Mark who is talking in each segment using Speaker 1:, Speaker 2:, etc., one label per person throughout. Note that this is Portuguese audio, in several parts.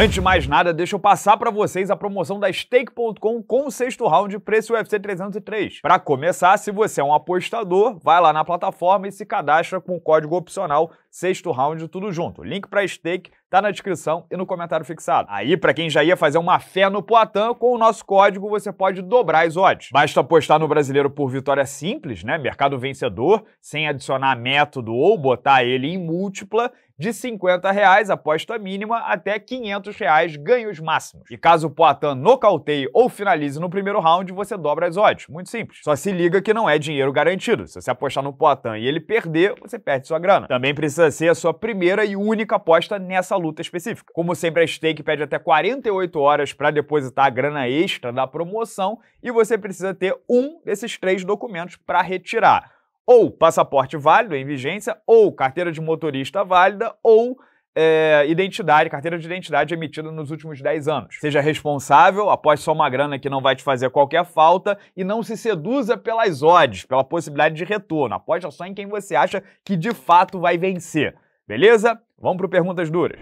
Speaker 1: Antes de mais nada, deixa eu passar para vocês a promoção da Stake.com com o sexto round preço UFC 303. Para começar, se você é um apostador, vai lá na plataforma e se cadastra com o código opcional sexto round tudo junto. Link para Stake tá na descrição e no comentário fixado. Aí, para quem já ia fazer uma fé no Poitin, com o nosso código você pode dobrar as odds. Basta apostar no brasileiro por vitória simples, né, mercado vencedor, sem adicionar método ou botar ele em múltipla de 50 reais aposta mínima até 500 reais ganhos máximos. E caso o Poitin nocauteie ou finalize no primeiro round, você dobra as odds. Muito simples. Só se liga que não é dinheiro garantido. Se você apostar no Poitin e ele perder, você perde sua grana. Também precisa ser a sua primeira e única aposta nessa luta específica. Como sempre, a stake pede até 48 horas para depositar a grana extra da promoção e você precisa ter um desses três documentos para retirar ou passaporte válido em vigência, ou carteira de motorista válida, ou é, identidade, carteira de identidade emitida nos últimos 10 anos. Seja responsável, após só uma grana que não vai te fazer qualquer falta e não se seduza pelas odds, pela possibilidade de retorno. Aposta só em quem você acha que de fato vai vencer. Beleza? Vamos para perguntas duras.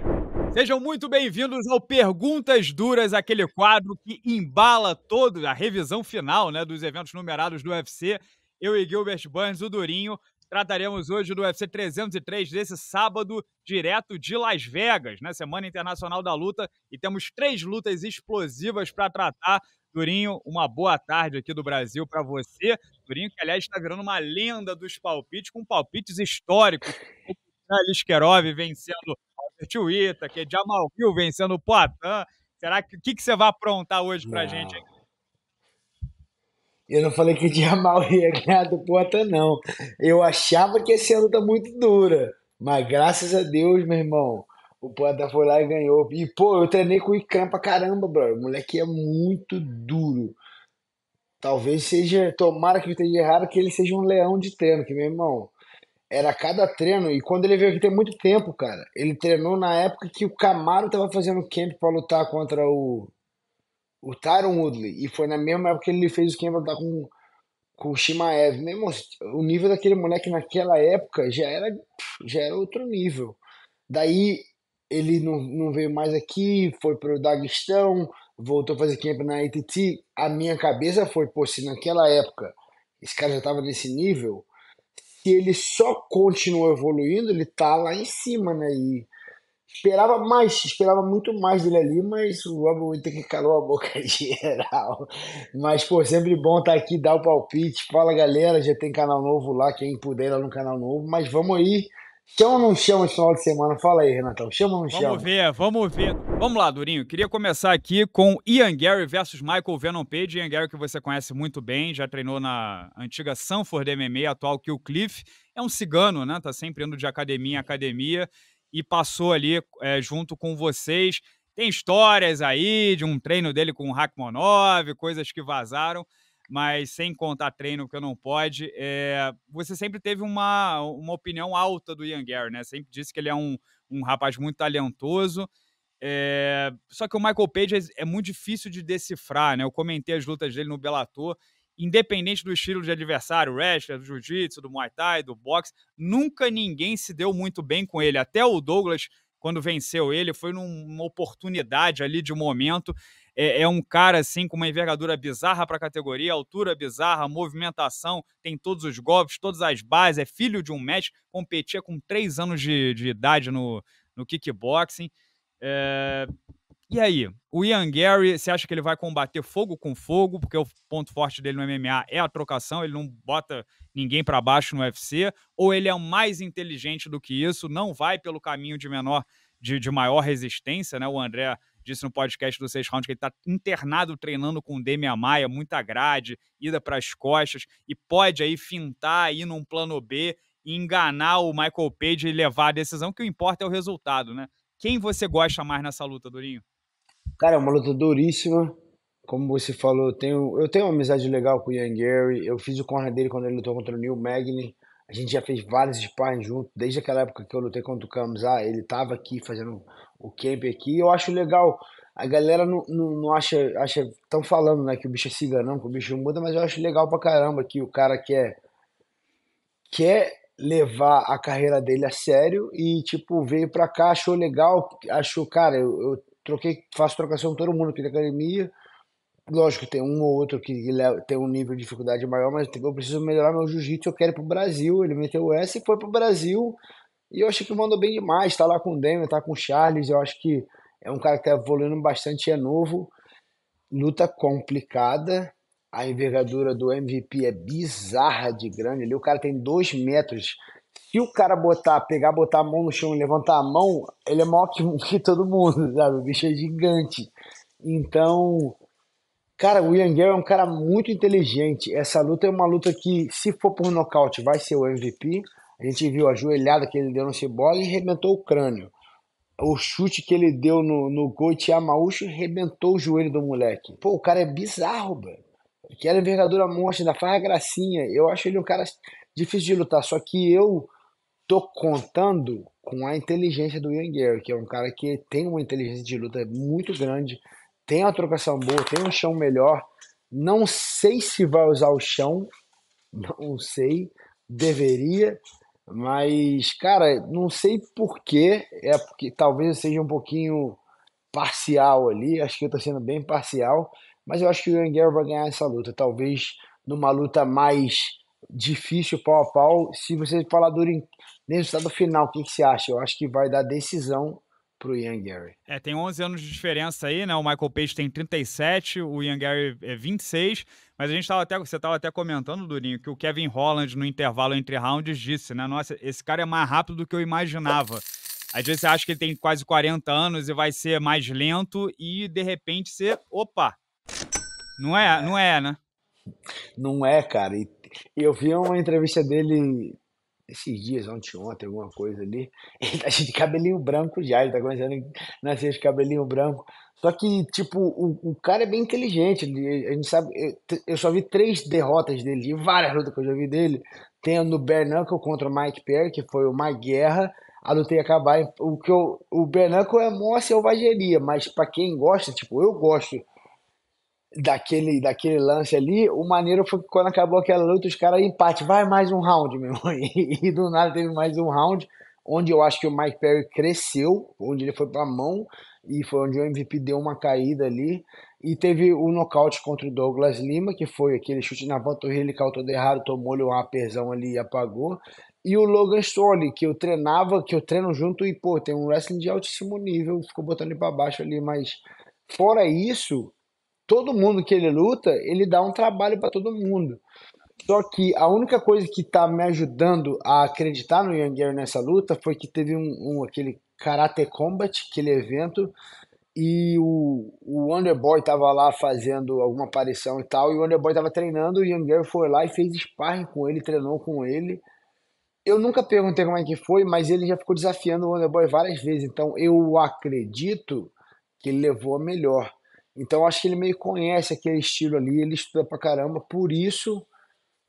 Speaker 1: Sejam muito bem-vindos ao Perguntas Duras, aquele quadro que embala todo a revisão final né, dos eventos numerados do UFC eu e Gilbert Burns, o Durinho, trataremos hoje do UFC 303 desse sábado, direto de Las Vegas, na né? Semana Internacional da Luta, e temos três lutas explosivas para tratar. Durinho, uma boa tarde aqui do Brasil para você. Durinho, que aliás está virando uma lenda dos palpites, com palpites históricos. Liskerov vencendo Albert que Jamal Hill vencendo o Poitin. Será que o que, que você vai aprontar hoje para a gente aqui?
Speaker 2: Eu não falei que o mal ia ganhar do Porta, não. Eu achava que ia ser a luta muito dura. Mas graças a Deus, meu irmão, o Porta foi lá e ganhou. E, pô, eu treinei com o Icam pra caramba, bro. O moleque é muito duro. Talvez seja, tomara que eu esteja errado, que ele seja um leão de treino, que, meu irmão, era cada treino. E quando ele veio aqui tem muito tempo, cara. Ele treinou na época que o Camaro tava fazendo camp para lutar contra o o Tyron Woodley, e foi na mesma época que ele fez o Kemba da com, com o Shimaev. o nível daquele moleque naquela época já era, já era outro nível. Daí ele não, não veio mais aqui, foi para o Daguestão, voltou a fazer Kemba na ATT. A minha cabeça foi, pô, se naquela época esse cara já estava nesse nível, se ele só continuou evoluindo, ele tá lá em cima, né? E Esperava mais, esperava muito mais dele ali, mas o Rob Winter que calou a boca geral. Mas, pô, sempre bom estar tá aqui, dar o palpite. Fala, galera, já tem canal novo lá, quem puder lá no canal novo. Mas vamos aí. Chama ou não chama esse final de semana? Fala aí, Renatão. Chama ou não chama? Vamos
Speaker 1: ver, vamos ver. Vamos lá, Durinho. Queria começar aqui com Ian Gary versus Michael Venom Page. Ian Gary que você conhece muito bem, já treinou na antiga Sanford MMA, atual Kill Cliff. É um cigano, né? Tá sempre indo de academia em academia e passou ali é, junto com vocês. Tem histórias aí de um treino dele com o Rachmanov, coisas que vazaram, mas sem contar treino que eu não pode. É, você sempre teve uma, uma opinião alta do Ian Gary, né? Sempre disse que ele é um, um rapaz muito talentoso. É, só que o Michael Page é, é, muito difícil de decifrar, né? Eu comentei as lutas dele no Bellator independente do estilo de adversário, wrestler, do jiu-jitsu, do muay thai, do boxe, nunca ninguém se deu muito bem com ele. Até o Douglas, quando venceu ele, foi numa oportunidade ali de momento. É, é um cara assim com uma envergadura bizarra para a categoria, altura bizarra, movimentação, tem todos os golpes, todas as bases, é filho de um match, competia com três anos de, de idade no, no kickboxing. É, e aí, o Ian Gary, você acha que ele vai combater fogo com fogo, porque o ponto forte dele no MMA é a trocação, ele não bota ninguém para baixo no UFC, ou ele é mais inteligente do que isso, não vai pelo caminho de menor de, de maior resistência, né? O André disse no podcast do Seis Round que ele está internado treinando com o Demian Maia, muita grade, ida para as costas, e pode aí fintar, ir num plano B, enganar o Michael Page e levar a decisão, que o importa é o resultado, né? Quem você gosta mais nessa luta, Durinho?
Speaker 2: Cara, é uma luta duríssima. Como você falou, eu tenho, eu tenho uma amizade legal com o Ian Gary. Eu fiz o corner dele quando ele lutou contra o Neil Magny. A gente já fez vários sparring juntos. Desde aquela época que eu lutei contra o Kamzar, ele tava aqui fazendo o camp aqui. Eu acho legal. A galera não, não, não acha, acha. Estão falando né, que o bicho é ciganão, que o bicho muda, mas eu acho legal pra caramba que o cara quer, quer levar a carreira dele a sério e, tipo, veio pra cá, achou legal, achou, cara, eu, eu troquei, faço trocação com todo mundo aqui da academia. Lógico, tem um ou outro que tem um nível de dificuldade maior, mas eu preciso melhorar meu jiu-jitsu, eu quero ir pro Brasil. Ele meteu S e foi pro Brasil. E eu achei que mandou bem demais, tá lá com o Demian, tá com o Charles, eu acho que é um cara que tá evoluindo bastante, é novo. Luta complicada, a envergadura do MVP é bizarra de grande. Ali o cara tem dois metros se o cara botar, pegar, botar a mão no chão e levantar a mão, ele é maior que, que todo mundo, sabe? O bicho é gigante. Então, cara, o Ian Gary é um cara muito inteligente. Essa luta é uma luta que, se for por nocaute, vai ser o MVP. A gente viu a joelhada que ele deu no Cibola e arrebentou o crânio. O chute que ele deu no, no Goiti Amaúcho arrebentou o joelho do moleque. Pô, o cara é bizarro, velho. Que era envergadura monstro, ainda faz gracinha. Eu acho ele um cara difícil de lutar. Só que eu tô contando com a inteligência do Ian Gary, que é um cara que tem uma inteligência de luta muito grande, tem uma trocação boa, tem um chão melhor. Não sei se vai usar o chão, não sei, deveria, mas, cara, não sei porquê, é porque talvez eu seja um pouquinho parcial ali, acho que eu tô sendo bem parcial, mas eu acho que o Ian Gary vai ganhar essa luta, talvez numa luta mais difícil pau a pau. Se você falar duro em no resultado final, o que, você acha? Eu acho que vai dar decisão para o Ian Gary.
Speaker 1: É, tem 11 anos de diferença aí, né? O Michael Page tem 37, o Ian Gary é 26, mas a gente estava até, você estava até comentando, Durinho, que o Kevin Holland, no intervalo entre rounds, disse, né? Nossa, esse cara é mais rápido do que eu imaginava. Às vezes você acha que ele tem quase 40 anos e vai ser mais lento e, de repente, você... Opa! Não é, é. não é, né?
Speaker 2: Não é, cara. E eu vi uma entrevista dele esses dias, ontem, ontem, alguma coisa ali, ele tá de cabelinho branco já, ele tá começando a nascer de cabelinho branco. Só que, tipo, o, o cara é bem inteligente, ele, a gente sabe, eu, eu, só vi três derrotas dele, várias lutas que eu já vi dele, tendo no Bernacle contra o Mike Perry, que foi uma guerra, a luta ia acabar, o que eu, o Bernacle é mó selvageria, mas para quem gosta, tipo, eu gosto daquele, daquele lance ali, o maneiro foi que quando acabou aquela luta, os caras empate, vai mais um round, meu irmão. E, e, do nada teve mais um round, onde eu acho que o Mike Perry cresceu, onde ele foi pra mão, e foi onde o MVP deu uma caída ali. E teve o um nocaute contra o Douglas Lima, que foi aquele chute na panturrilha, ele todo errado, tomou-lhe um aperzão ali e apagou. E o Logan Storley, que eu treinava, que eu treino junto e, pô, tem um wrestling de altíssimo nível, ficou botando ele pra baixo ali, mas fora isso, todo mundo que ele luta, ele dá um trabalho para todo mundo. Só que a única coisa que tá me ajudando a acreditar no Young Gary nessa luta foi que teve um, um, aquele Karate Combat, aquele evento, e o, o Wonderboy tava lá fazendo alguma aparição e tal, e o Wonderboy tava treinando, o Young Gary foi lá e fez sparring com ele, treinou com ele. Eu nunca perguntei como é que foi, mas ele já ficou desafiando o Wonderboy várias vezes, então eu acredito que ele levou a melhor. Então acho que ele meio conhece aquele estilo ali, ele estuda pra caramba, por isso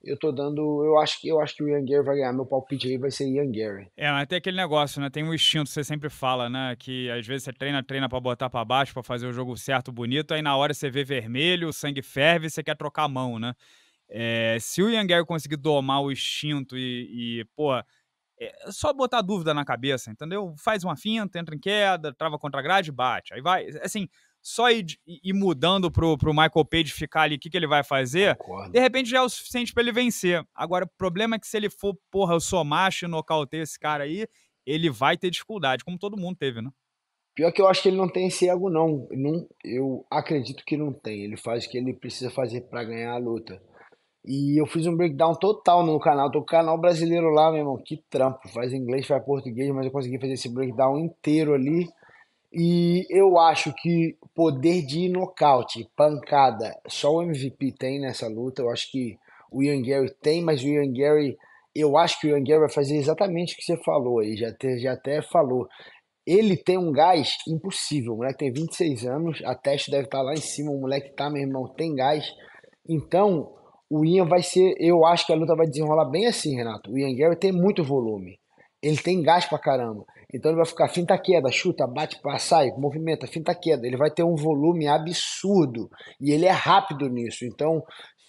Speaker 2: eu tô dando. Eu acho que eu acho que o Ian Gary vai ganhar. Meu palpite aí vai ser Ian Gary.
Speaker 1: É, mas tem aquele negócio, né? Tem um instinto, você sempre fala, né? Que às vezes você treina, treina para botar para baixo, para fazer o jogo certo, bonito, aí na hora você vê vermelho, o sangue ferve, você quer trocar a mão, né? É, se o Ian Gary conseguir domar o instinto e, e pô, é, é só botar dúvida na cabeça, entendeu? Faz uma finta, entra em queda, trava contra a grade, bate. Aí vai, assim, só ir, ir mudando pro, pro Michael Page ficar ali, o que, que ele vai fazer, de repente já é o suficiente para ele vencer. Agora, o problema é que se ele for, porra, eu sou macho e nocauteio esse cara aí, ele vai ter dificuldade, como todo mundo teve, né?
Speaker 2: Pior que eu acho que ele não tem esse ego, não. não eu acredito que não tem. Ele faz o que ele precisa fazer para ganhar a luta. E eu fiz um breakdown total no canal. Tô com o canal brasileiro lá, meu irmão. Que trampo. Faz inglês, faz português, mas eu consegui fazer esse breakdown inteiro ali. E eu acho que poder de nocaute, pancada, só o MVP tem nessa luta. Eu acho que o Ian Gary tem, mas o Ian Gary, eu acho que o Ian Gary vai fazer exatamente o que você falou aí, já, já até falou. Ele tem um gás impossível. O moleque tem 26 anos, a teste deve estar tá lá em cima. O moleque tá, meu irmão, tem gás. Então, o Ian vai ser. Eu acho que a luta vai desenrolar bem assim, Renato. O Ian Gary tem muito volume. Ele tem gás pra caramba. Então ele vai ficar finta queda, chuta, bate, sai, movimenta, finta queda. Ele vai ter um volume absurdo e ele é rápido nisso. Então,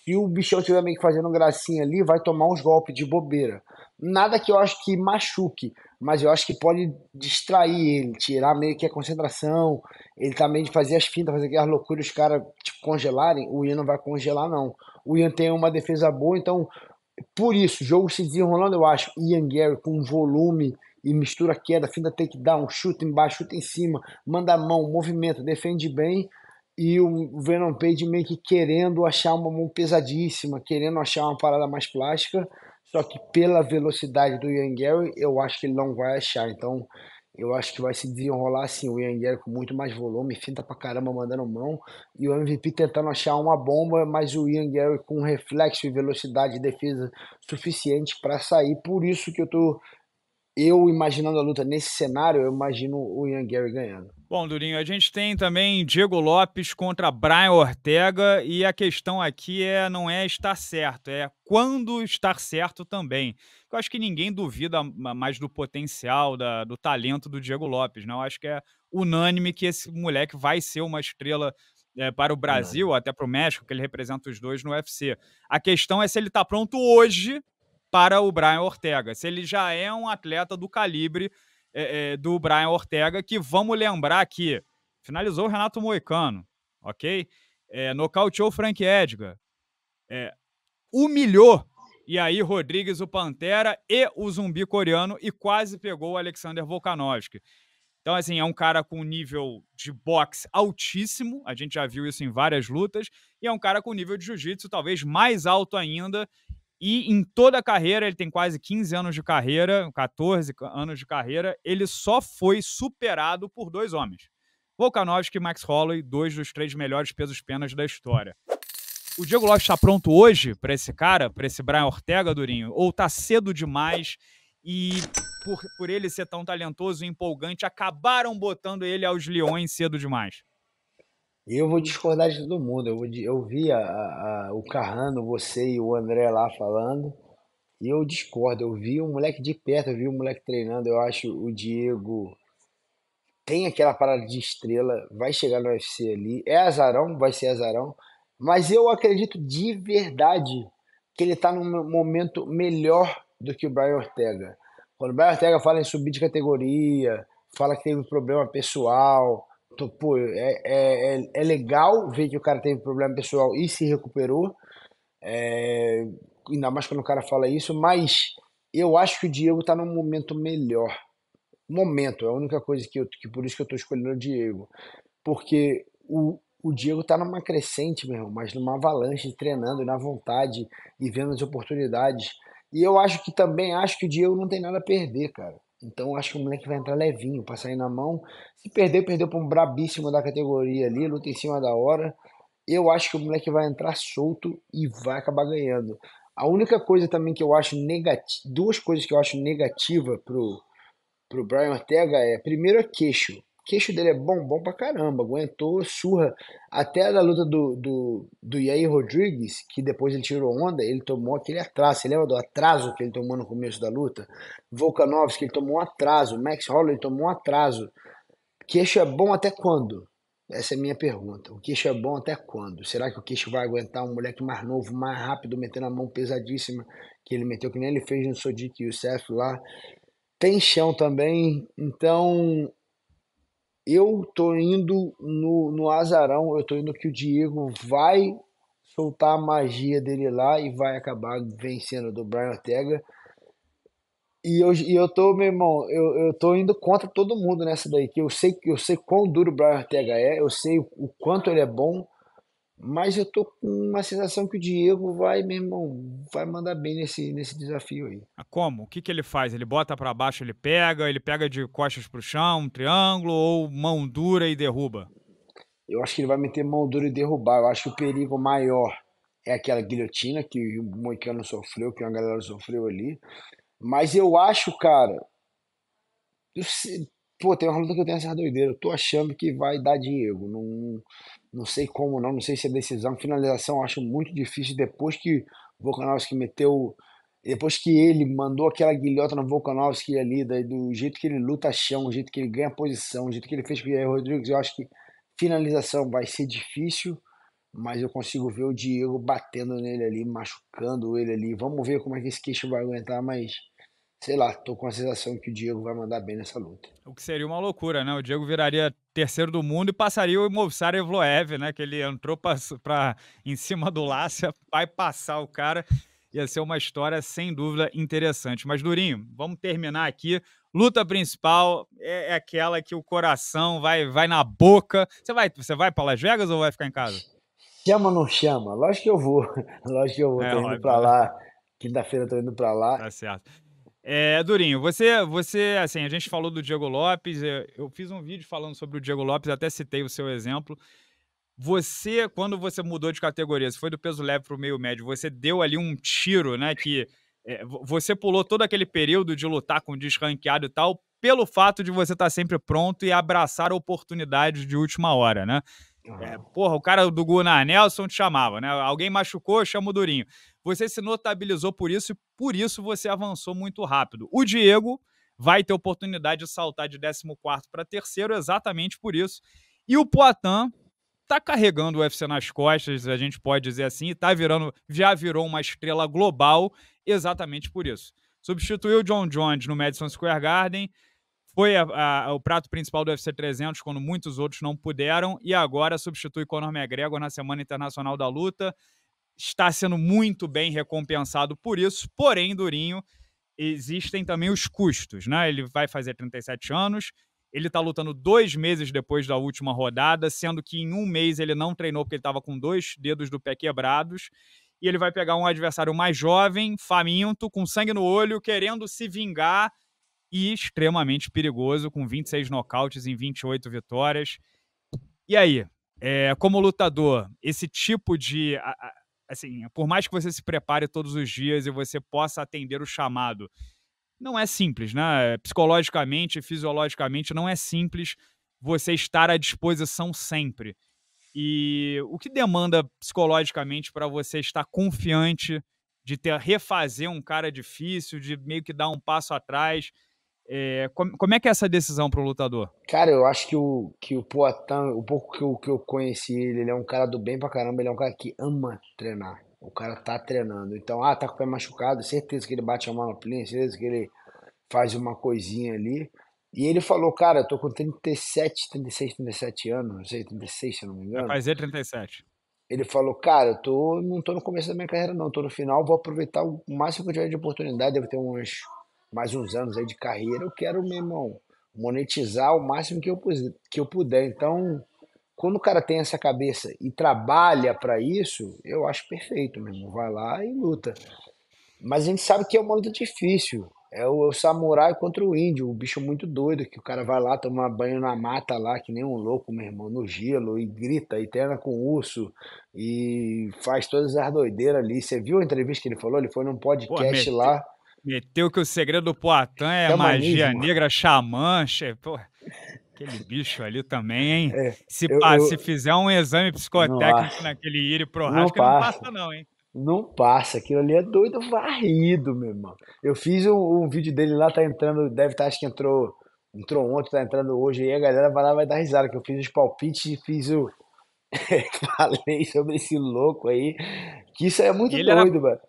Speaker 2: se o bichão estiver meio que fazendo gracinha ali, vai tomar uns golpes de bobeira. Nada que eu acho que machuque, mas eu acho que pode distrair ele, tirar meio que a concentração. Ele também tá de fazer as fintas, fazer aquelas loucuras, os caras tipo, congelarem. O Ian não vai congelar, não. O Ian tem uma defesa boa, então por isso, jogo se desenrolando, eu acho Ian Gary com um volume e mistura a queda, finda down, chuta embaixo, chuta em cima, manda a mão, movimenta, defende bem. E o Venom Page meio que querendo achar uma mão pesadíssima, querendo achar uma parada mais plástica. Só que pela velocidade do Ian Gary, eu acho que ele não vai achar. Então, eu acho que vai se desenrolar assim, o Ian Gary com muito mais volume, finta pra caramba mandando mão, e o MVP tentando achar uma bomba, mas o Ian Gary com reflexo e velocidade de defesa suficiente para sair. Por isso que eu tô eu imaginando a luta nesse cenário, eu imagino o Ian Gary ganhando.
Speaker 1: Bom, Durinho, a gente tem também Diego Lopes contra Brian Ortega e a questão aqui é não é estar certo, é quando estar certo também. Eu acho que ninguém duvida mais do potencial, da, do talento do Diego Lopes, né? Eu acho que é unânime que esse moleque vai ser uma estrela é, para o Brasil, não. até para o México, que ele representa os dois no UFC. A questão é se ele está pronto hoje para o Brian Ortega. Se ele já é um atleta do calibre é, é, do Brian Ortega, que vamos lembrar que finalizou o Renato Moicano, ok? É, nocauteou o Frank Edgar, é, humilhou e aí Rodrigues, o Pantera e o zumbi coreano e quase pegou o Alexander Volkanovski. Então, assim, é um cara com nível de boxe altíssimo, a gente já viu isso em várias lutas, e é um cara com nível de jiu-jitsu talvez mais alto ainda, e em toda a carreira, ele tem quase 15 anos de carreira, 14 anos de carreira, ele só foi superado por dois homens. Volkanovski e Max Holloway, dois dos três melhores pesos-penas da história. O Diego Lopes está pronto hoje para esse cara, para esse Brian Ortega, Durinho? Ou tá cedo demais e por, por ele ser tão talentoso e empolgante, acabaram botando ele aos leões cedo demais?
Speaker 2: Eu vou discordar de todo mundo. Eu, eu vi a, a, o Carrano, você e o André lá falando. E eu discordo. Eu vi o um moleque de perto, eu vi o um moleque treinando. Eu acho o Diego tem aquela parada de estrela, vai chegar no UFC ali. É azarão, vai ser azarão. Mas eu acredito de verdade que ele está num momento melhor do que o Brian Ortega. Quando o Brian Ortega fala em subir de categoria, fala que teve um problema pessoal, tô, pô, é, é, é, é legal ver que o cara teve problema pessoal e se recuperou. É, ainda mais quando o cara fala isso, mas eu acho que o Diego tá num momento melhor. Momento, é a única coisa que eu. Que por isso que eu tô escolhendo o Diego. Porque o, o Diego tá numa crescente, meu irmão, mas numa avalanche, treinando na vontade e vendo as oportunidades. E eu acho que também acho que o Diego não tem nada a perder, cara. Então acho que o moleque vai entrar levinho pra sair na mão. Se perder, perdeu para um brabíssimo da categoria ali, luta em cima da hora. Eu acho que o moleque vai entrar solto e vai acabar ganhando. A única coisa também que eu acho negativa, duas coisas que eu acho negativa pro pro Brian Ortega é, primeiro é queixo queixo dele é bom, bom pra caramba, aguentou surra. Até na luta do, do, do Yair Rodrigues, que depois ele tirou onda, ele tomou aquele atraso. Você lembra do atraso que ele tomou no começo da luta? Volkanovski, ele tomou um atraso. Max Holloway tomou um atraso. Queixo é bom até quando? Essa é a minha pergunta. O queixo é bom até quando? Será que o queixo vai aguentar um moleque mais novo, mais rápido, metendo a mão pesadíssima que ele meteu, que nem ele fez no Sodic e o Seth lá? Tem chão também, então eu tô indo no, no azarão, eu tô indo que o Diego vai soltar a magia dele lá e vai acabar vencendo do Brian Ortega. E eu, e eu tô, meu irmão, eu, eu tô indo contra todo mundo nessa daí, que eu sei, eu sei quão duro o Brian Ortega é, eu sei o, o quanto ele é bom, mas eu tô com uma sensação que o Diego vai, meu irmão, vai mandar bem nesse, nesse desafio
Speaker 1: aí. Ah, como? O que, que ele faz? Ele bota para baixo, ele pega, ele pega de costas pro chão, um triângulo, ou mão dura e derruba?
Speaker 2: Eu acho que ele vai meter mão dura e derrubar. Eu acho que o perigo maior é aquela guilhotina que o Moicano sofreu, que uma galera sofreu ali. Mas eu acho, cara. Eu sei, pô, tem uma luta que eu tenho essa doideira. Eu tô achando que vai dar Diego. Não, não sei como não, não sei se é decisão. Finalização acho muito difícil depois que Volkanovski meteu. Depois que ele mandou aquela guilhota no Volkanovski ali, daí, do jeito que ele luta chão, do jeito que ele ganha posição, do jeito que ele fez com o Jair Rodrigues, eu acho que finalização vai ser difícil, mas eu consigo ver o Diego batendo nele ali, machucando ele ali. Vamos ver como é que esse queixo vai aguentar, mas sei lá, tô com a sensação que o Diego vai mandar bem nessa luta.
Speaker 1: O que seria uma loucura, né? O Diego viraria terceiro do mundo e passaria o Movsar Evloev, né? Que ele entrou pra, pra, em cima do Lácia, vai passar o cara. Ia ser uma história, sem dúvida, interessante. Mas, Durinho, vamos terminar aqui. Luta principal é, é aquela que o coração vai vai na boca. Você vai, você vai para Las Vegas ou vai ficar em casa? Chama
Speaker 2: ou não chama? Lógico que eu vou. Lógico que eu vou. É, tô indo para né? lá. Quinta-feira tô indo para lá. Tá
Speaker 1: certo. É, Durinho, você, você, assim, a gente falou do Diego Lopes, eu fiz um vídeo falando sobre o Diego Lopes, até citei o seu exemplo. Você, quando você mudou de categoria, você foi do peso leve para o meio médio, você deu ali um tiro, né, que é, você pulou todo aquele período de lutar com desranqueado e tal, pelo fato de você estar tá sempre pronto e abraçar oportunidades de última hora, né? É, porra, o cara do Gunnar Nelson te chamava, né? Alguém machucou, chama o Durinho. Você se notabilizou por isso e por isso você avançou muito rápido. O Diego vai ter oportunidade de saltar de 14 para terceiro exatamente por isso. E o Poitin tá carregando o UFC nas costas, a gente pode dizer assim, e tá virando, já virou uma estrela global exatamente por isso. Substituiu o John Jones no Madison Square Garden, foi a, a, o prato principal do UFC 300 quando muitos outros não puderam e agora substitui Conor McGregor na Semana Internacional da Luta. Está sendo muito bem recompensado por isso, porém, Durinho, existem também os custos, né? Ele vai fazer 37 anos, ele está lutando dois meses depois da última rodada, sendo que em um mês ele não treinou porque ele estava com dois dedos do pé quebrados. E ele vai pegar um adversário mais jovem, faminto, com sangue no olho, querendo se vingar e extremamente perigoso, com 26 nocautes em 28 vitórias. E aí, é, como lutador, esse tipo de. Assim, por mais que você se prepare todos os dias e você possa atender o chamado, não é simples, né? Psicologicamente, fisiologicamente, não é simples você estar à disposição sempre. E o que demanda psicologicamente para você estar confiante de ter refazer um cara difícil, de meio que dar um passo atrás? É, como, como, é que é essa decisão para o lutador? Cara,
Speaker 2: eu acho que o, que o Poatan, o pouco que eu, que eu conheci ele, ele é um cara do bem pra caramba, ele é um cara que ama treinar. O cara tá treinando. Então, ah, tá com o pé machucado, certeza que ele bate a manoplinha, certeza que ele faz uma coisinha ali. E ele falou, cara, eu tô com 37, 36, 37 anos, não sei, 36 se eu não me engano.
Speaker 1: fazer 37.
Speaker 2: Ele falou, cara, eu tô, não tô no começo da minha carreira não, tô no final, vou aproveitar o máximo que eu tiver de oportunidade, devo ter umas mais uns anos aí de carreira, eu quero, meu irmão, monetizar o máximo que eu, que eu puder. Então, quando o cara tem essa cabeça e trabalha para isso, eu acho perfeito, meu irmão. Vai lá e luta. Mas a gente sabe que é uma luta difícil. É o, é samurai contra o índio, o bicho muito doido, que o cara vai lá tomar banho na mata lá, que nem um louco, meu irmão, no gelo, e grita, e treina com o urso, e faz todas as doideiras ali. Você viu a entrevista que ele falou? Ele foi num podcast Pô, lá.
Speaker 1: Meteu que o segredo do Poitin é magia negra, xamã, che... Pô, aquele bicho ali também, hein? É, se, eu, eu, se fizer um exame psicotécnico naquele Iri pro não, não passa não, hein? Não passa, aquilo
Speaker 2: ali é doido varrido, meu irmão. Eu fiz um, um vídeo dele lá, tá entrando, deve estar, tá, acho que entrou, entrou ontem, tá entrando hoje, e a galera vai lá vai dar risada, que eu fiz os palpites e fiz o... Falei sobre esse louco aí, que isso é muito ele doido, era...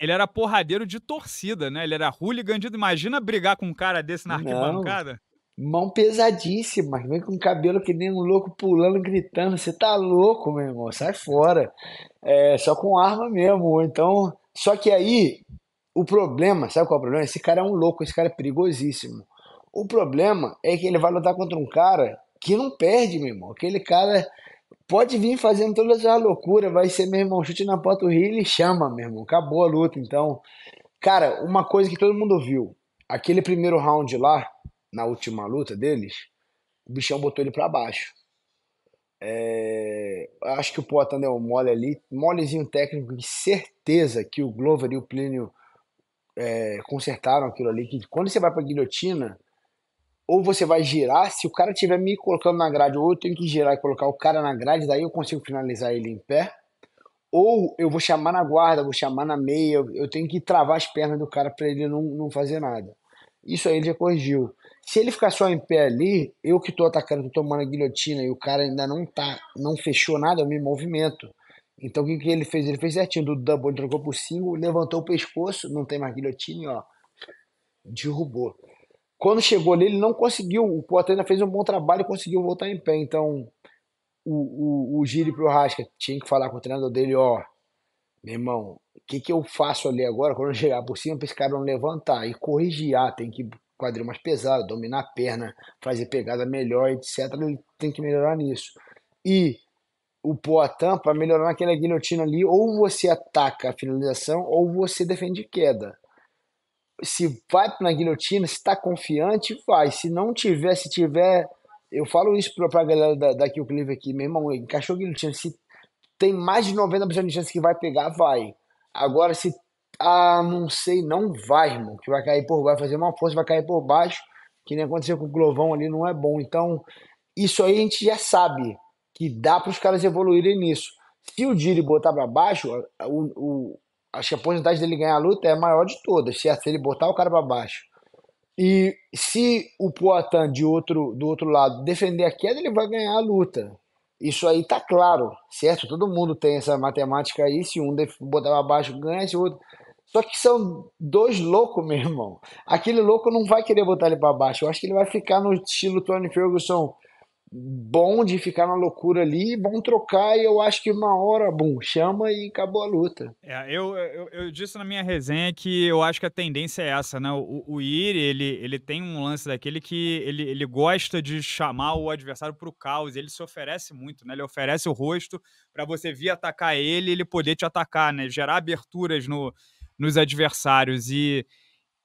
Speaker 1: Ele era porradeiro de torcida, né? Ele era hooligan de... Imagina brigar com um cara desse na arquibancada. Não.
Speaker 2: Mão pesadíssima, vem com cabelo que nem um louco pulando, gritando. Você tá louco, meu irmão, sai fora. É, só com arma mesmo. Então, só que aí, o problema, sabe qual é o problema? Esse cara é um louco, esse cara é perigosíssimo. O problema é que ele vai lutar contra um cara que não perde, meu irmão. Aquele cara pode vir fazendo toda essa loucura, vai ser, meu irmão, chute na Rio, e chama, meu irmão. Acabou a luta, então. Cara, uma coisa que todo mundo viu, aquele primeiro round lá, na última luta deles, o bichão botou ele para baixo. É, acho que o Poitin tá deu um mole ali, molezinho técnico, de certeza que o Glover e o Plínio é, consertaram aquilo ali, que quando você vai pra guilhotina, ou você vai girar, se o cara tiver me colocando na grade, ou eu tenho que girar e colocar o cara na grade, daí eu consigo finalizar ele em pé, ou eu vou chamar na guarda, vou chamar na meia, eu tenho que travar as pernas do cara para ele não, não fazer nada. Isso aí ele já corrigiu. Se ele ficar só em pé ali, eu que estou atacando, estou tomando a guilhotina e o cara ainda não tá, não fechou nada, eu me movimento. Então o que, que ele fez? Ele fez certinho do double, trocou por single, levantou o pescoço, não tem mais guilhotina, ó, derrubou. Quando chegou ali, ele não conseguiu. O Poitrina fez um bom trabalho e conseguiu voltar em pé. Então, o, o, o Giri pro Rasca tinha que falar com o treinador dele: ó, meu irmão, o que, que eu faço ali agora quando eu chegar por cima para esse cara não levantar? E corrigir, ah, tem que quadril mais pesado, dominar a perna, fazer pegada melhor, etc. Ele tem que melhorar nisso. E o Poitin, para melhorar naquela guilhotina ali, ou você ataca a finalização, ou você defende queda se vai na guilhotina, se está confiante, vai. Se não tiver, se tiver. Eu falo isso para a galera da, da Kill Clive aqui, meu irmão, encaixou a guilhotina. Se tem mais de 90% de chance que vai pegar, vai. Agora, se. Ah, não sei, não vai, irmão. Que vai cair por baixo, vai fazer uma força, vai cair por baixo. Que nem aconteceu com o Glovão ali, não é bom. Então, isso aí a gente já sabe que dá para os caras evoluírem nisso. Se o Diri botar para baixo, o, acho que a possibilidade dele ganhar a luta é a maior de todas, certo? Se ele botar o cara para baixo. E se o Poatan de outro, do outro lado defender a queda, ele vai ganhar a luta. Isso aí tá claro, certo? Todo mundo tem essa matemática aí, se um botar para baixo ganha, se o outro... Só que são dois loucos, meu irmão. Aquele louco não vai querer botar ele para baixo. Eu acho que ele vai ficar no estilo Tony Ferguson bom de ficar na loucura ali, bom trocar e eu acho que uma hora, bom, chama e acabou a luta.
Speaker 1: É, eu, eu, eu, disse na minha resenha que eu acho que a tendência é essa, né? O, o Iri, ele, ele tem um lance daquele que ele, ele gosta de chamar o adversário pro caos, ele se oferece muito, né? Ele oferece o rosto para você vir atacar ele ele poder te atacar, né? Gerar aberturas no, nos adversários e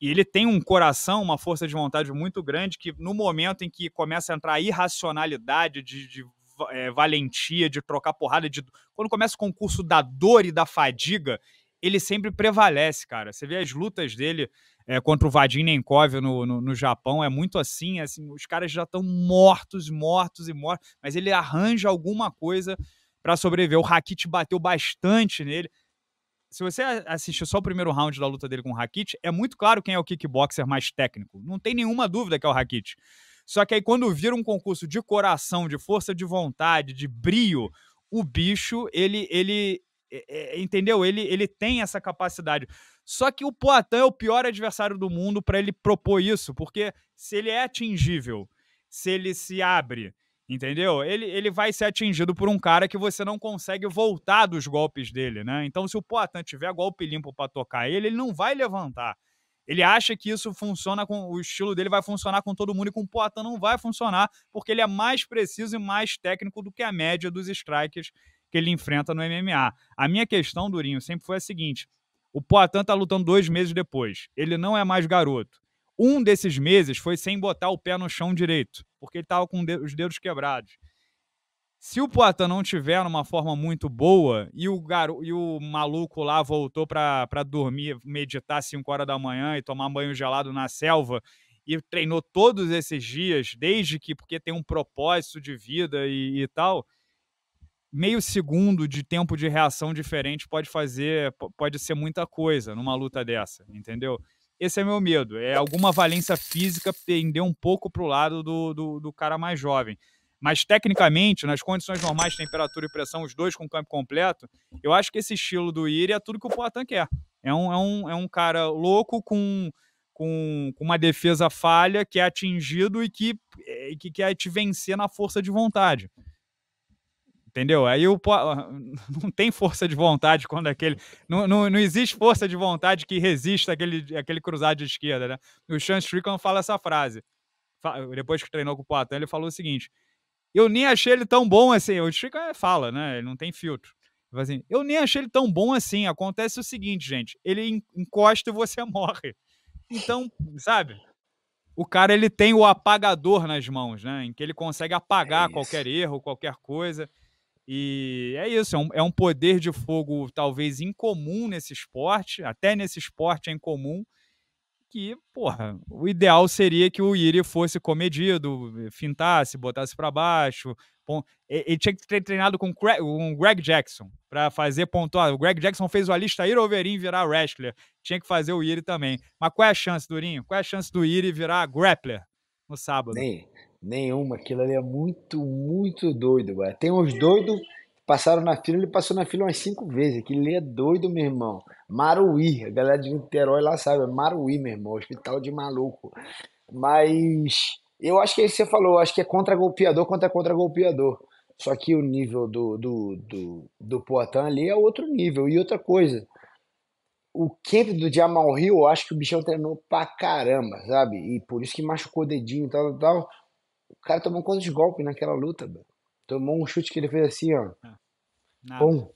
Speaker 1: e ele tem um coração, uma força de vontade muito grande que no momento em que começa a entrar a irracionalidade de, de é, valentia, de trocar porrada, de quando começa o concurso da dor e da fadiga, ele sempre prevalece, cara. Você vê as lutas dele é, contra o Vadim Nenkov no, no, no, Japão, é muito assim, é assim, os caras já estão mortos, mortos e mortos, mas ele arranja alguma coisa para sobreviver. O Rakit bateu bastante nele se você assistiu só o primeiro round da luta dele com o Rakit, é muito claro quem é o kickboxer mais técnico. Não tem nenhuma dúvida que é o Rakit. Só que aí quando vira um concurso de coração, de força de vontade, de brio, o bicho, ele ele é, é, entendeu? Ele ele tem essa capacidade. Só que o Poitin é o pior adversário do mundo para ele propor isso, porque se ele é atingível, se ele se abre, Entendeu? Ele, ele vai ser atingido por um cara que você não consegue voltar dos golpes dele, né? Então, se o Poitin tiver golpe limpo para tocar ele, ele não vai levantar. Ele acha que isso funciona com. O estilo dele vai funcionar com todo mundo e com o Poitin não vai funcionar, porque ele é mais preciso e mais técnico do que a média dos strikers que ele enfrenta no MMA. A minha questão, Durinho, sempre foi a seguinte: o Poitin tá lutando dois meses depois. Ele não é mais garoto. Um desses meses foi sem botar o pé no chão direito, porque ele estava com os dedos quebrados. Se o Poitin não tiver numa forma muito boa e o, garo, e o maluco lá voltou para dormir, meditar 5 horas da manhã e tomar banho gelado na selva e treinou todos esses dias, desde que, porque tem um propósito de vida e, e tal, meio segundo de tempo de reação diferente pode fazer, pode ser muita coisa numa luta dessa, entendeu? Esse é meu medo. É alguma valência física pender um pouco para o lado do, do, do, cara mais jovem. Mas tecnicamente, nas condições normais, temperatura e pressão, os dois com campo completo, eu acho que esse estilo do Iri é tudo que o Poitin quer. É um, é um, é um cara louco com, com, com uma defesa falha que é atingido e que, é, que quer te vencer na força de vontade. Entendeu? Aí o ah, não tem força de vontade quando aquele. Não, não, não existe força de vontade que resista aquele, aquele cruzado de esquerda, né? O Sean Strickland fala essa frase. Depois que treinou com o Poitin, ele falou o seguinte: Eu nem achei ele tão bom assim. O Strickland fala, né? Ele não tem filtro. Assim, eu nem achei ele tão bom assim. Acontece o seguinte, gente: ele encosta e você morre. Então, sabe? O cara ele tem o apagador nas mãos, né? Em que ele consegue apagar é qualquer erro, qualquer coisa. E é isso, é um, é um poder de fogo talvez incomum nesse esporte, até nesse esporte é incomum, que, porra, o ideal seria que o Iri fosse comedido, eh, fintasse, botasse para baixo. Ele tinha que ter treinado com o Greg Jackson para fazer pontuar. Ah, o Greg Jackson fez o lista, Iroverim virar wrestler. Tinha que fazer o Iri também. Mas qual é a chance, Durinho? Qual é a chance do Iri virar grappler no sábado? Nem,
Speaker 2: Nenhuma, aquilo ali é muito, muito doido, Tem uns doidos que passaram na fila, ele passou na fila umas cinco vezes. Aquilo ali é doido, meu irmão. Maruí, a galera de Niterói lá sabe, é Maruí, meu irmão, hospital de maluco. Mas eu acho que aí é você falou, acho que é contra golpeador contra contra golpeador. Só que o nível do, do, do, do Poitin ali é outro nível. E outra coisa, o camp do Jamal Rio, eu acho que o bichão treinou pra caramba, sabe? E por isso que machucou o dedinho e tal, tal cara tomou quantos golpes naquela luta, Tomou um chute que ele fez assim, ó. É. Nada. Bom.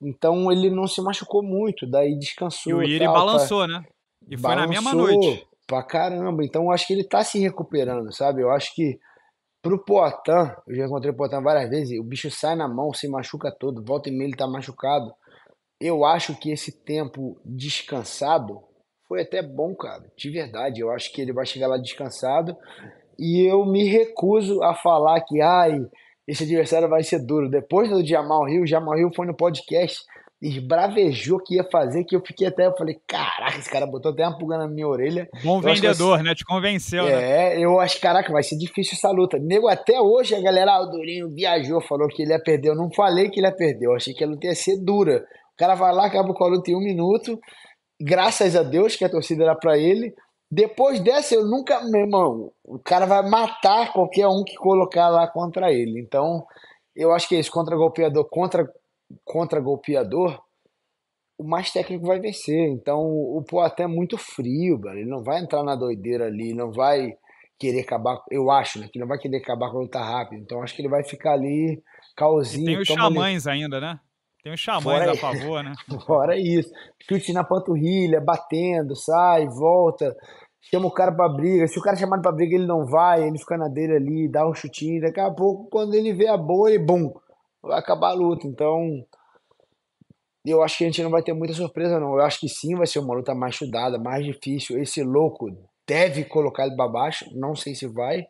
Speaker 2: Então ele não se machucou muito, daí descansou. E o Iri balançou,
Speaker 1: né? E foi na mesma noite.
Speaker 2: Pra caramba. Então eu acho que ele tá se recuperando, sabe? Eu acho que pro Poitin, eu já encontrei o Poitin várias vezes, o bicho sai na mão, se machuca todo, volta e meia ele tá machucado. Eu acho que esse tempo descansado foi até bom, cara. De verdade, eu acho que ele vai chegar lá descansado e eu me recuso a falar que, ai, esse adversário vai ser duro. Depois do Jamal Rio o Jamal Rio foi no podcast, esbravejou que ia fazer, que eu fiquei até, eu falei, caraca, esse cara botou até uma pulga na minha orelha. Bom vendedor,
Speaker 1: né? Te convenceu, né?
Speaker 2: é, né? eu acho, caraca, vai ser difícil essa luta. Nego, até hoje a galera, ah, o Durinho viajou, falou que ele ia perder. Eu não falei que ele ia perder, eu achei que a luta ia ser dura. O cara vai lá, acaba com a luta em um minuto. Graças a Deus que a torcida era para ele. Depois dessa, eu nunca. Meu irmão, o cara vai matar qualquer um que colocar lá contra ele. Então, eu acho que é isso. Contra-golpeador, contra, contra-golpeador, o mais técnico vai vencer. Então, o Poitin é muito frio, velho. Ele não vai entrar na doideira ali, não vai querer acabar. Eu acho, né? Que não vai querer acabar com a luta tá rápida. Então, acho que ele vai ficar ali, calzinho. E tem os xamãs
Speaker 1: ali. ainda, né? Tem um xamãs a favor, né?
Speaker 2: Fora isso. Chute na panturrilha, batendo, sai, volta, chama o cara pra briga. Se o cara chamado pra briga, ele não vai, ele fica na dele ali, dá um chutinho. Daqui a pouco, quando ele vê a boa, ele, bum, vai acabar a luta. Então, eu acho que a gente não vai ter muita surpresa, não. Eu acho que sim, vai ser uma luta mais estudada, mais difícil. Esse louco deve colocar ele pra baixo, não sei se vai.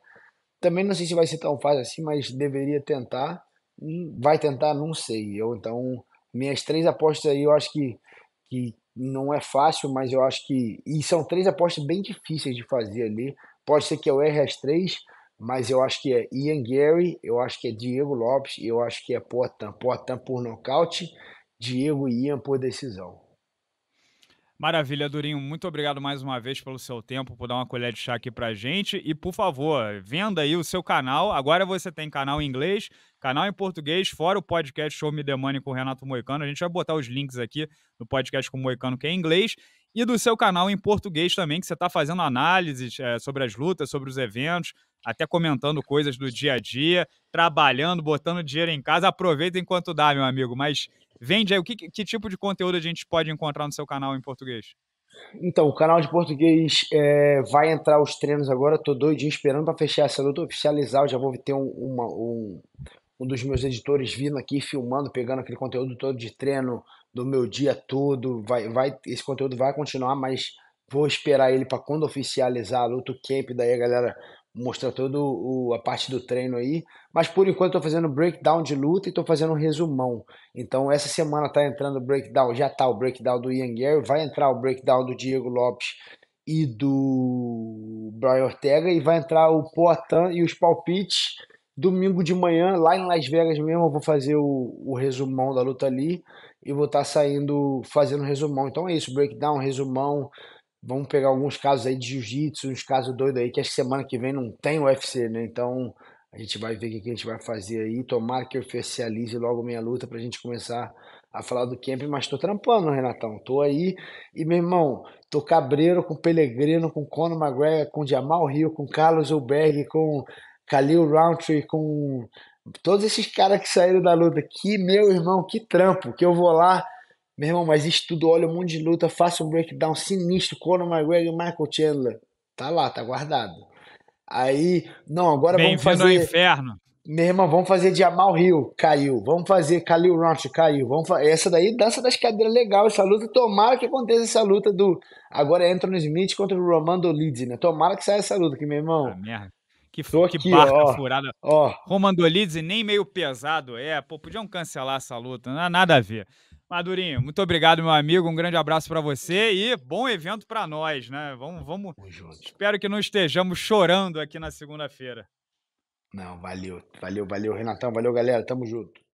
Speaker 2: Também não sei se vai ser tão fácil assim, mas deveria tentar. Hum, vai tentar, não sei. Eu então minhas três apostas aí eu acho que, que não é fácil, mas eu acho que. E são três apostas bem difíceis de fazer ali. Pode ser que eu erre as três, mas eu acho que é Ian Gary, eu acho que é Diego Lopes eu acho que é Poitin. Poitin por nocaute, Diego e Ian por decisão.
Speaker 1: Maravilha, Durinho. Muito obrigado mais uma vez pelo seu tempo, por dar uma colher de chá aqui pra gente. E, por favor, venda aí o seu canal. Agora você tem canal em inglês Canal em português, fora o podcast Show Me The Money com o Renato Moicano. A gente vai botar os links aqui do podcast com o Moicano, que é em inglês. E do seu canal em português também, que você está fazendo análises é, sobre as lutas, sobre os eventos, até comentando coisas do dia a dia, trabalhando, botando dinheiro em casa. Aproveita enquanto dá, meu amigo. Mas vende aí, o que, que tipo de conteúdo a gente pode encontrar no seu canal em português?
Speaker 2: Então, o canal de português é, vai entrar os treinos agora. Tô doidinho esperando para fechar essa luta, oficializar. Eu já vou ter um, uma, um, um dos meus editores vindo aqui filmando, pegando aquele conteúdo todo de treino do meu dia todo. Vai, vai, esse conteúdo vai continuar, mas vou esperar ele para quando oficializar a luta camp, daí a galera mostrar toda a parte do treino aí. Mas por enquanto estou fazendo breakdown de luta e estou fazendo um resumão. Então essa semana está entrando o breakdown, já está o breakdown do Ian Gary, vai entrar o breakdown do Diego Lopes e do Brian Ortega e vai entrar o poatan e os palpites Domingo de manhã, lá em Las Vegas mesmo, eu vou fazer o, o resumão da luta ali e vou estar tá saindo fazendo resumão. Então é isso, breakdown, resumão. Vamos pegar alguns casos aí de jiu-jitsu, uns casos doidos aí, que acho que semana que vem não tem UFC, né? Então a gente vai ver o que a gente vai fazer aí. Tomara que eu oficialize logo minha luta pra gente começar a falar do camp, mas tô trampando, Renatão. Tô aí. E, meu irmão, tô cabreiro com Pelegrino, com Conor McGregor, com Jamal Rio, com Carlos Uberg, com Khalil Roundtree, com todos esses caras que saíram da luta. Que, meu irmão, que trampo, que eu vou lá. Meu irmão, mas estudo, olha um mundo de luta, faço um breakdown sinistro, Conor McGregor e Michael Chandler. Tá lá, tá guardado. Aí, não, agora vamos fazer... Vem vindo o inferno. Meu irmão, vamos fazer Jamal Hill, caiu. Vamos fazer Khalil Roundtree, caiu. Vamos fa... Essa daí, dança das cadeiras, legal essa luta. Tomara que aconteça essa luta do... Agora é Anthony Smith contra o Romando Leeds, né? Tomara que saia essa luta, que meu irmão... Ah, merda. Que, Tô que barca ó,
Speaker 1: furada. Ó. Romandolidze nem meio pesado é. Pô, podiam cancelar essa luta, não há nada a ver. Madurinho, muito obrigado, meu amigo. Um grande abraço para você e bom evento para nós, né? Vamos, vamos. Espero que não estejamos chorando aqui na segunda-feira. Não, valeu,
Speaker 2: valeu, valeu, Renatão, valeu, galera. Tamo junto.